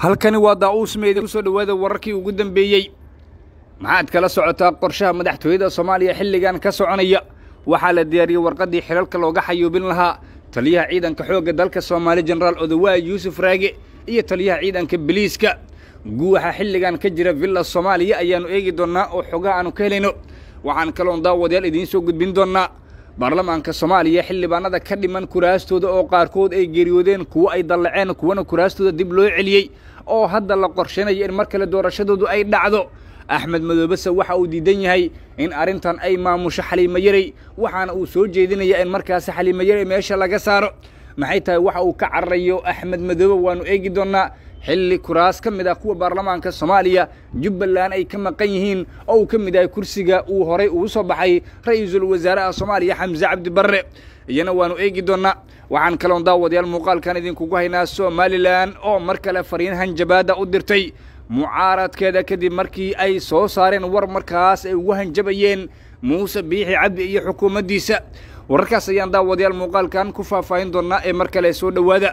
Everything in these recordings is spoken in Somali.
halkani waa daa'uus meedi kusoo dhowaada wararkii ugu dambeeyey maxaad kala socotaa qorshaha madaxtooyada soomaaliya xilligan ka soconaya waxaa la diyaariyey warqaddii xilalka looga xayuubin lahaa taliyaha ciidanka xoogga dalka soomaaliya jenaraal odawaaye yuusuf raage iyo taliyaha ciidanka biliiska guuxa xilligan ka jira villa soomaaliya ayaannu eegi doonnaa oo xogaha aannu ka helayno waxaan kaloon daawadayaal idiin soo gudbin doonnaa baarlamaanka soomaaliya xildhibaanada ka dhiman kuraastooda oo qaarkood ay geeriyoodeen kuwo ay dallaceen kuwana kuraastooda dib loo celiyey oo hadda la qorshanayo in mar kale doorashadoodu ay dhacdo axmed madoobese waxa uu diidan yahay in arrintan ay maamusho xaliimayarey waxaana uu soo jeedinayaa in markaasi xaliimayarey meesha laga saaro maxay tahay waxa uu ka cararayo axmed madoobe waannu eegi doonnaa xilli kuraas ka mid ah kuwa baarlamaanka soomaaliya jubbaland ay ka maqan yihiin oo uu ka mid ahay kursiga uu horay ugu soo baxay ra-iisul wasaaraha soomaaliya xamse cabdibarre iyana waanu eegi doonnaa waxaan kaloon daawadayaal muuqaalkan idinkugu haynaa somalilan oo mar kale fariin hanjabaadda u dirtay mucaaradkeeda kadib markii ay soo saareen war markaas ay ugu hanjabayeen muuse biixi cabdi iyo xukuumaddiisa wararkaas ayaan daawadayaal muuqaalkan ku faahfaahin doonnaa ee mar kale soo dhowaada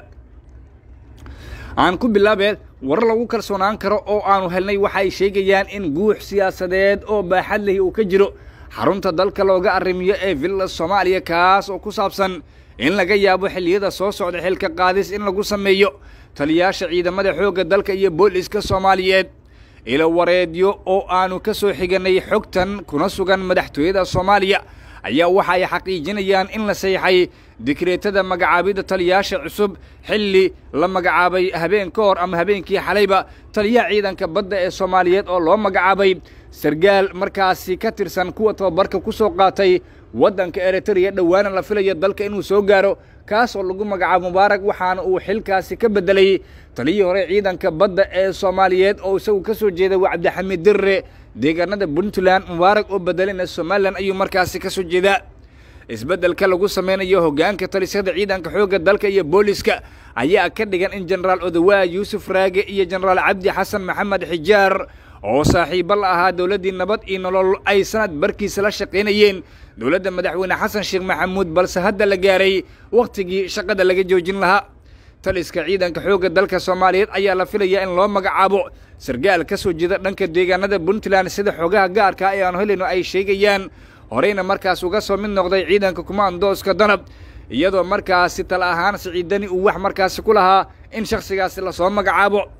aan ku bilaabeen warar lagu kalsoonaan karo oo aanu helnay waxay sheegayaan in guux siyaasadeed oo baaxad lehi uu ka jiro xarunta dalka looga arrimiyo ee villa soomaaliya kaas oo ku saabsan in laga yaabo xilliyada soo socda xilka qaadis in lagu sameeyo taliyaasha ciidamada xoogga dalka iyo booliska soomaaliyeed ilo wareedyo oo aannu ka soo xiganay xogtan kuna sugan madaxtooyada soomaaliya ayaa waxa ay xaqiijinayaan in la saexay dikreetada magacaabidda taliyaasha cusub xilli la magacaabay habeen ka hor ama habeenkii xalayba taliyaha ciidanka badda ee soomaaliyeed oo loo magacaabay sargaal markaasi ka tirsan kuwa tababarka ku soo qaatay waddanka eritriya dhowaana la filayo dalka inuu soo gaaro kaasoo lagu magacaabo mubaarak waxaana uu xilkaasi ka beddelayey taliyii hore ciidanka badda ee soomaaliyeed oo isagu ka soo jeeda wa cabdixamiid dirre deegaanada puntland mubaarak oo beddelayna somalilan ayuu markaasi ka soo jeedaa isbeddelka lagu samaynayo hoggaanka talisyada ciidanka xoogga dalka iyo booliska ayaa ka dhigan in jenaraal odawaa yuusuf raage iyo jenaraal cabdi xasan maxamed xijaar oo saaxiibo la ahaa dowladdii nabad iyo nolol ay sanad barkiisa la shaqaynayeen dowladda madaxweyne xasan sheekh maxamuud balse hadda la gaaray wakhtigii shaqada laga joojin lahaa taliska ciidanka xoogga dalka soomaaliyeed ayaa la filayaa in loo magacaabo sargaal ka soo jeeda dhanka deegaanada puntland sida xoogaha gaarka ah ee aanu helayno ay sheegayaan horeyna markaas uga soo mid noqday ciidanka kumaandooska danab iyadoo markaasi tal ahaan siciidani uu wax markaasi ku lahaa in shakhsigaasi lasoo magacaabo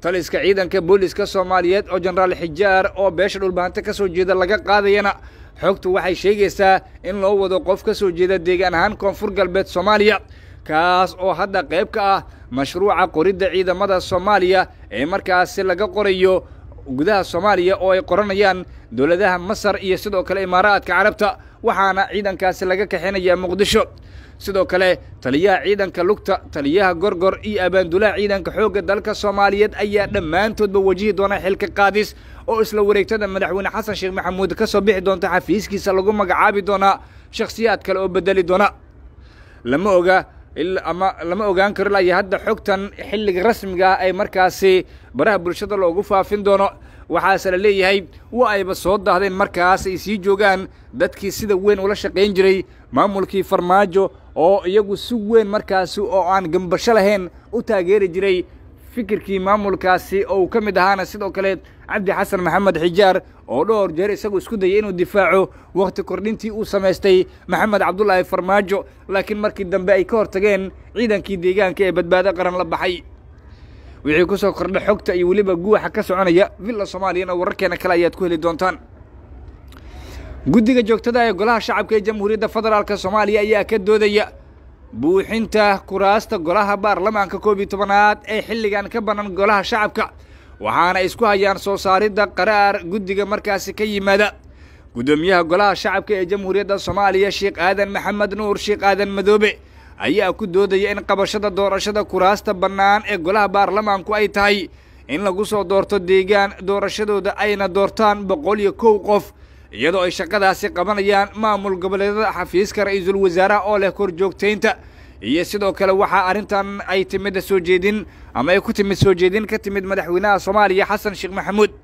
taliska ciidanka booliska soomaaliyeed oo jenaraal xijaar oo beesha dhulbahanta ka soo jeeda laga qaadayana xogtu waxay sheegaysaa in loo wado qof ka soo jeeda deegaan ahaan koonfur galbeed soomaaliya kaas oo hadda qayb ka ah mashruuca qoridda ciidamada soomaaliya ee markaasi laga qorayo gudaha soomaaliya oo ay qoranayaan dowladaha masar iyo sidoo kale imaaraadka carabta waxaana ciidankaasi laga kaxinayaa muqdisho sidoo kale taliyaha ciidanka lugta taliyaha gorgor iyo abaandulaha ciidanka xoogga dalka soomaaliyeed ayaa dhammaantoodba wajihi doona xilka qaadis oo isla wareegtada madaxweyne xasan sheekh maxamuud ka soo bixi doonta xafiiskiisa lagu magacaabi doonaa shakhsiyaad kale oo bedeli doona lama oga ama lama ogaan karo la iyo hadda xogtan xilliga rasmigaa ay ah markaasi baraha bulshada loogu faafin doono waxaase la leeyahay waa ayba soo daahdeen markaas ay sii joogaan dadkii sida weyn ula shaqayn jiray maamulkii farmaajo oo iyagu si weyn markaasi oo aan gambasho lahayn u taageeri jiray fikirkii maamulkaasi ou ka mid ahaana sidoo kale cabdi xasan maxamed xijaar oo dhowr jeer isagu isku dayay inuu difaaco wakhti kordhintii uu samaystay maxamed cabdulaahi farmaajo laakiin markii dambe ay ka hortageen ciidankii deegaanka ee badbaado qaran la baxay wixii ku soo kordha xogta iyo weliba guuxa ka soconaya villa soomaaliyana oo wararkeena kale ayaad ku heli doontaan guddiga joogtada ee golaha shacabka ee jamhuuriyadda federaalk soomaaliya ayaa ka doodaya buuxinta kuraasta golaha baarlamaanka koob iyo tobanaad ee xilligan ka banaan golaha shacabka waxaana isku hayaan soo saaridda qaraar guddiga markaasi ka yimaada guddoomiyaha golaha shacabka ee jamhuuriyadda soomaaliya sheekh aadan maxamed nuur sheekh aadan madoobe ayaa ku doodaya in qabashada doorashada kuraasta bannaan ee golaha baarlamaanku ay tahay in lagu soo doorto deegaan doorashadooda ayna doortaan boqol iyo kow qof iyadoo ay shaqadaasi qabanayaan maamul goboleedyada xafiiska ra-iisul wasaaraha oo leh korjoogtaynta iyo sidoo kale waxaa arrintan ay timid soo jeedin ama ay ku timid soo jeedin ka timid madaxweynaha soomaaliya xasan sheekh maxamuud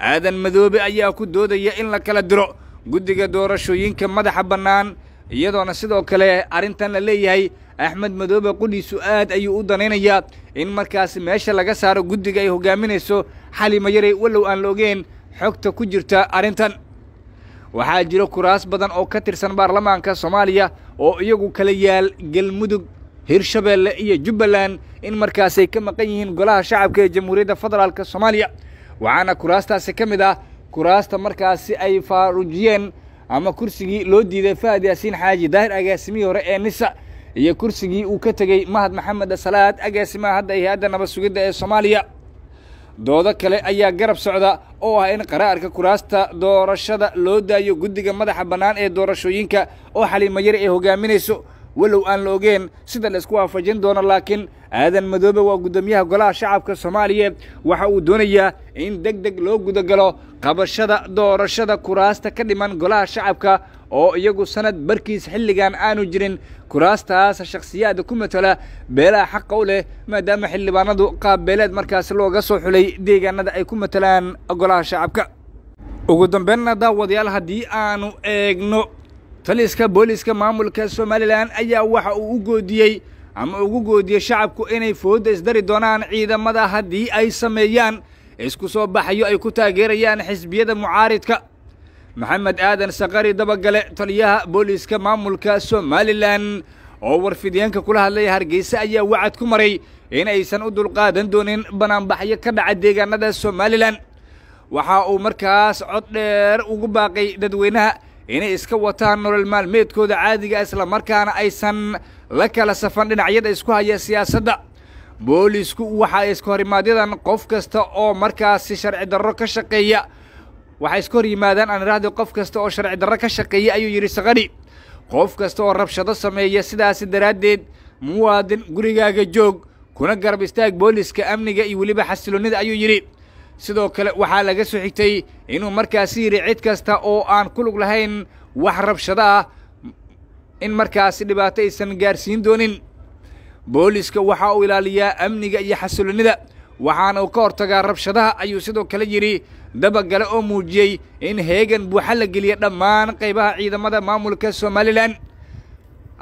aadan madoobe ayaa ku doodaya in la kala diro guddiga doorashooyinka madaxa bannaan iyadoona sidoo kale arrintan la leeyahay axmed madoobe qudhiisu aad ayuu u danaynayaa in markaas meesha laga saaro guddiga ay hogaaminayso xalima yaray wallow aan la ogeen xogta ku jirta arrintan waxaa jira kuraas badan oo ka tirsan baarlamaanka soomaaliya oo iyagu kala yaal galmudug hirshabeelle iyo jubbaland in markaasay ka maqan yihiin golaha shacabka ee jamhuuriyadda federaalk soomaaliya waxaana kuraastaasi ka mid ah kuraasta markaasi ay faaruujiyeen ama kursigii loo diiday fahad yaasiin xaaji daahir agaasimihii hore ee nisa iyo kursigii uu ka tegey mahad maxamed salaad agaasimaha hadda iyo hay-adda nabad sugidda ee soomaaliya doodo kale ayaa garab socda oo ah in qaraarka kuraasta doorashada loo daayo guddiga madaxa bannaan ee doorashooyinka oo xaliimayari ay hogaaminayso walow aan la ogeen sida laysku waafajin doono laakiin aadan madoobe waa guddoomiyaha golaha shacabka soomaaliya waxa uu doonayaa in deg deg loo gudagalo qabashada doorashada kuraasta ka dhiman golaha shacabka oo iyagu sanad barkiis xilligan aanu jirin kuraastaas shakhsiyaadda ku matala beelaha xaqa u leh maadaama xildhibaanadu qaabbeeleed markaas looga soo xulay deegaanada ay ku matalaan golaha shacabka ugu dambeynna daawadayaal haddii aanu eegno taliska booliiska maamulka somalilan ayaa waxa uu u goodiyey ama ugu goodiyey shacabku inay foodda isdari doonaan ciidamada haddii ay sameeyaan isku soo baxayo ay ku taageerayaan xisbiyada mucaaridka maxamed aadan saqari dabagale taliyaha booliiska maamulka somalilan oo warfidyaenka kula hadlaya hargeysa ayaa wacad ku maray in aysan u dulqaadan doonin bannaanbaxyo ka dhaca deegaanada somalilan waxa uu markaas cod dheer ugu baaqay dadweynaha inay iska wataan nolol maalmeedkooda caadiga ah, islamarkaana aysan la kala safan dhinacyada isku haya siyaasadda boolisku waxaa iska horimaadyadaan qof kasta oo markaasi sharci darro ka shaqeeya waxay iska hor yimaadaan aan iraahday qof kasta oo sharci darro ka shaqeeya ayuu yidhi sakadhi qof kasta oo rabshado sameeya sidaasi daraaddeed muwaadin gurigaaga joog kuna garab istaag booliska amniga iyo weliba xasiloonnida ayuu yidhi sidoo kale waxaa laga soo xigtay inuu markaasi yidhi cid kasta oo aan ku lug lahayn wax rabshado ah in markaasi dhibaato aysan gaarsiin doonin booliska waxa uu ilaaliyaa amniga iyo xasiloonnida waxaana uu ka hortagaa rabshadaha ayuu sidoo kale yidhi dabagale oo muujiyey in heegan buuxa la geliya dhammaan qaybaha ciidamada maamulka somalilan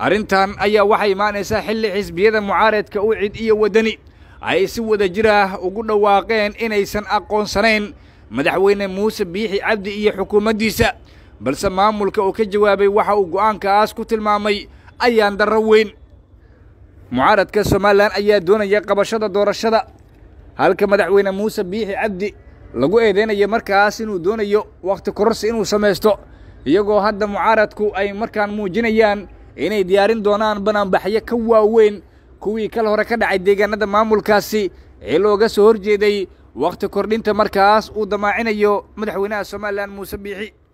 arrintan ayaa waxay imaanaysaa xilli xisbiyada mucaaradka u cid iyo waddani ay si wada jir ah ugu dhawaaqeen inaysan aqoonsanayn madaxweyne muuse biixi cabdi iyo xukuumaddiisa balse maamulka uu ka jawaabay waxa uu go'aankaas ku tilmaamay ayaan darro weyn mucaaradka somalilan ayaa doonaya qabashada doorashada halka madaxweyne muuse biixi cabdi lagu eedeynayo markaas inuu doonayo wakhti kororsi inuu samaysto iyagoo hadda mucaaradku ay markaan muujinayaan inay diyaarin doonaan banaanbaxyo ka waaweyn kuwii kal hore ka dhacay deegaanada maamulkaasi ee looga soo horjeeday wakhti kordhinta markaas uu damaacinayo madaxweynaha somalilan muuse biixi